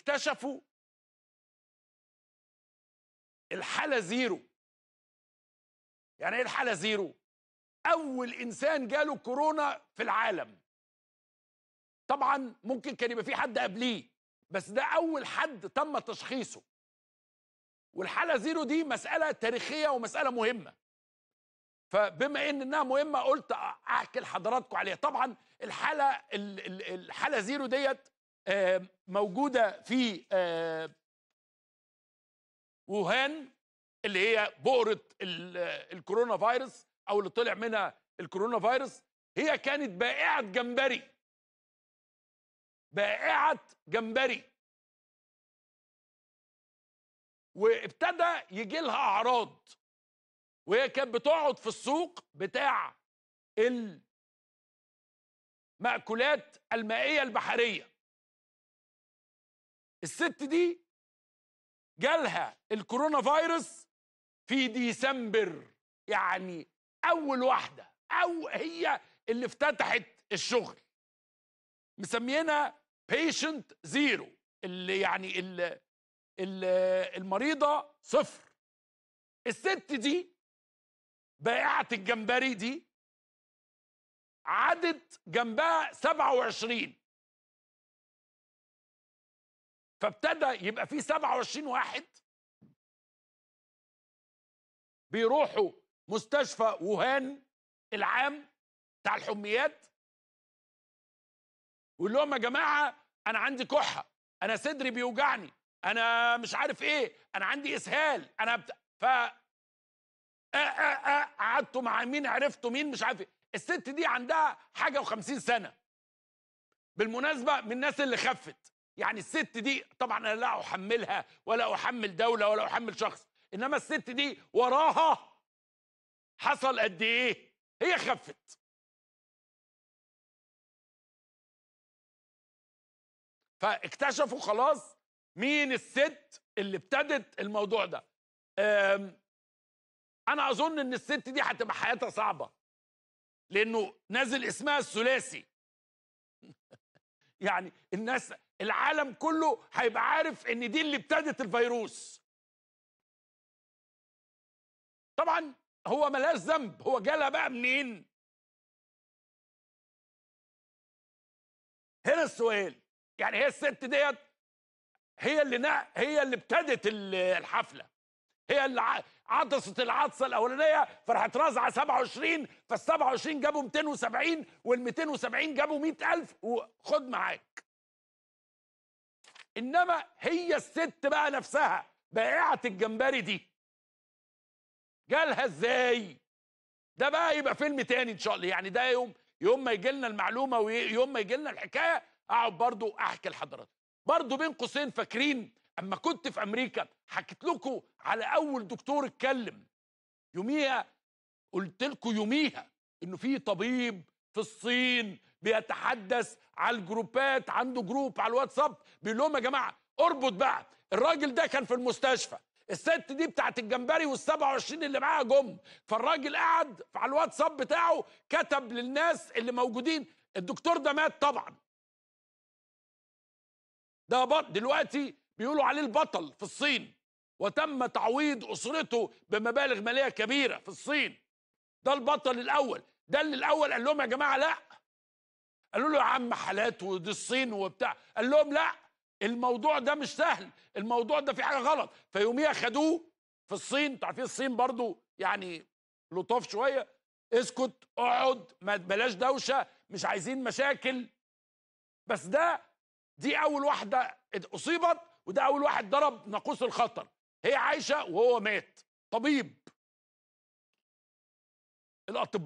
اكتشفوا الحالة زيرو يعني ايه الحالة زيرو؟ أول إنسان جاله كورونا في العالم طبعا ممكن كان يبقى في حد قبليه بس ده أول حد تم تشخيصه والحالة زيرو دي مسألة تاريخية ومسألة مهمة فبما ان انها مهمه قلت احكي لحضراتكم عليها طبعا الحاله الحاله زيرو ديت موجوده في ووهان اللي هي بؤره الكورونا فيروس او اللي طلع منها الكورونا فيروس هي كانت بائعه جمبري بائعه جمبري وابتدى يجي لها اعراض وهي كانت بتقعد في السوق بتاع المأكولات المائيه البحريه الست دي جالها الكورونا فيروس في ديسمبر يعني اول واحده او هي اللي افتتحت الشغل مسميينها بيشنت زيرو اللي يعني اللي المريضه صفر الست دي بائعه الجمبري دي عدد جنبها 27 فابتدى يبقى في 27 واحد بيروحوا مستشفى ووهان العام بتاع الحميات ويقول لهم يا جماعه انا عندي كحه انا صدري بيوجعني انا مش عارف ايه انا عندي اسهال انا بت... ف قعدتوا مع مين عرفتوا مين مش عارف ايه الست دي عندها حاجه و50 سنه بالمناسبه من الناس اللي خفت يعني الست دي طبعا انا لا احملها ولا احمل دوله ولا احمل شخص انما الست دي وراها حصل قد ايه هي خفت فاكتشفوا خلاص مين الست اللي ابتدت الموضوع ده انا اظن ان الست دي هتبقى حياتها صعبه لانه نازل اسمها الثلاثي يعني الناس العالم كله هيبقى عارف ان دي اللي ابتدت الفيروس طبعا هو ملاش ذنب هو جالها بقى منين هنا السؤال يعني هي الست ديت هي اللي هي اللي ابتدت الحفله هي اللي عطست العطسه الاولانيه فراحت رازعه 27 فال 27 جابوا 270 وال 270 جابوا 100000 وخد معاك انما هي الست بقى نفسها بائعه الجمبري دي جالها ازاي ده بقى يبقى فيلم تاني ان شاء الله يعني ده يوم يوم ما يجي لنا المعلومه ويوم ما يجي لنا الحكايه اقعد برضو احكي لحضراتكم برضو بين قوسين فاكرين اما كنت في امريكا حكيت لكم على اول دكتور اتكلم يوميها قلت لكم يوميها انه في طبيب في الصين بيتحدث على الجروبات عنده جروب على الواتساب بيقول لهم يا جماعه اربط بقى الراجل ده كان في المستشفى الست دي بتاعت الجمبري وال 27 اللي معاها جم فالراجل قعد على الواتساب بتاعه كتب للناس اللي موجودين الدكتور ده مات طبعا ده دلوقتي بيقولوا عليه البطل في الصين وتم تعويض اسرته بمبالغ ماليه كبيره في الصين ده البطل الاول ده اللي الاول قال لهم يا جماعه لا قالوا له يا عم حالات ودي الصين وبتاع قال لهم لا الموضوع ده مش سهل الموضوع ده في حاجه غلط فيوميها خدوه في الصين انتوا عارفين إيه الصين برضو يعني لطاف شويه اسكت اقعد ما بلاش دوشه مش عايزين مشاكل بس ده دي اول واحده اصيبت وده اول واحد ضرب ناقوس الخطر هي عايشه وهو مات طبيب الاطباء